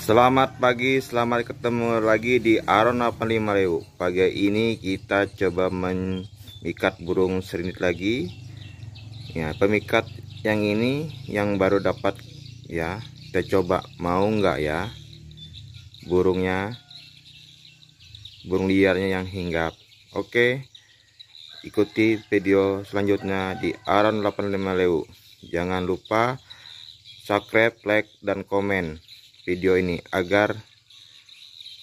Selamat pagi, selamat ketemu lagi di Aron 85 Reu. Pagi ini kita coba memikat burung serinit lagi. Ya, pemikat yang ini yang baru dapat ya. Kita coba mau nggak ya burungnya burung liarnya yang hinggap. Oke. Ikuti video selanjutnya di Aron 85 Lew. Jangan lupa subscribe, like dan komen video ini agar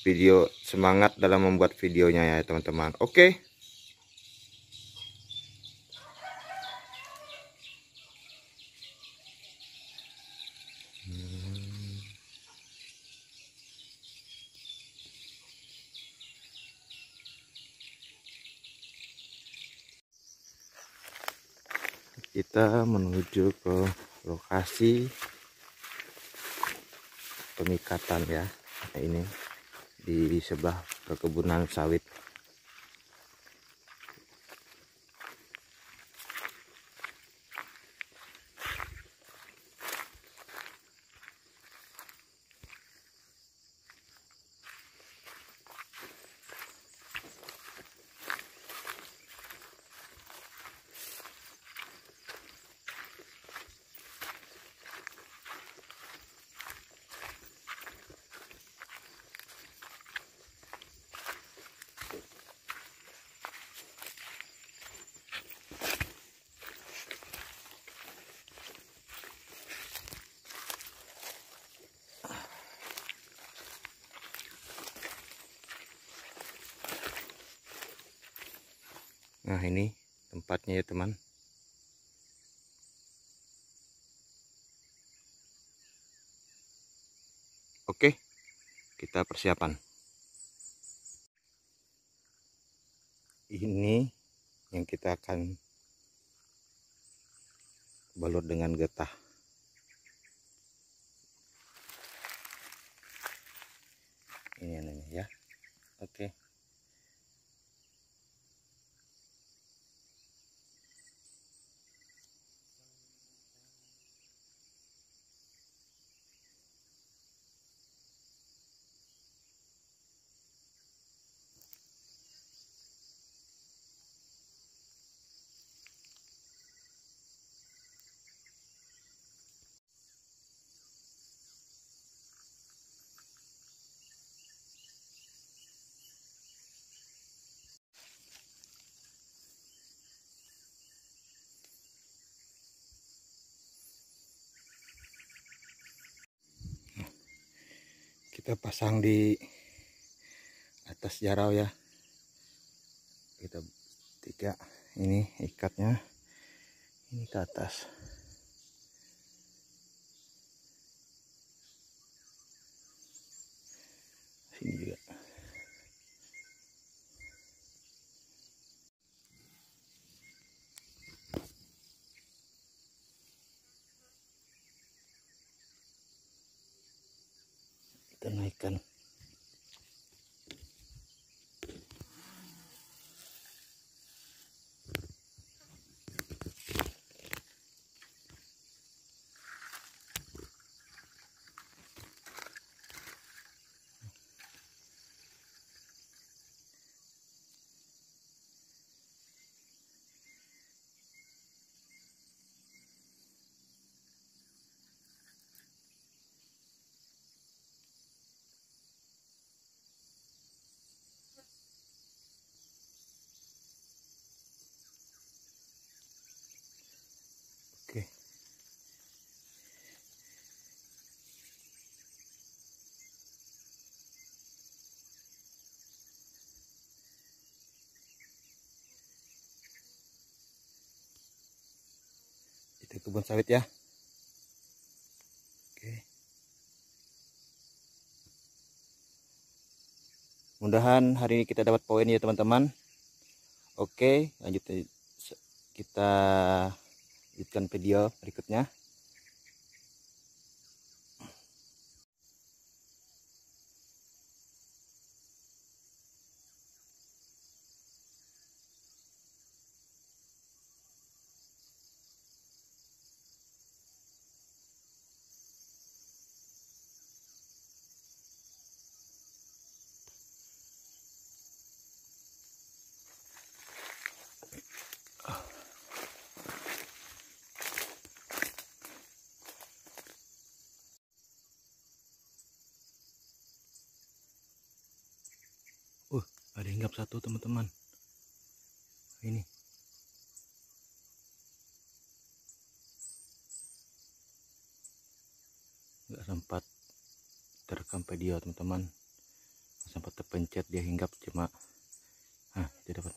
video semangat dalam membuat videonya ya teman-teman oke kita menuju ke lokasi pemikatan ya ini di, sebelah perkebunan sawit Nah ini tempatnya ya teman. Oke, kita persiapan. Ini yang kita akan balut dengan getah. Ini ya. Oke. kita pasang di atas jarau ya kita tiga ini ikatnya ini ke atas sini juga ikan di kebun sawit ya oke mudahan hari ini kita dapat poin ya teman-teman oke lanjut eh, kita lanjutkan video berikutnya ada hinggap satu teman-teman ini nggak sempat terekam video teman-teman sempat terpencet dia hinggap cuma ah itu dapat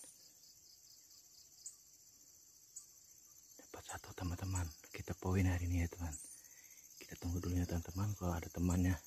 dapat satu teman-teman kita poin hari ini ya teman kita tunggu dulu ya teman-teman kalau ada temannya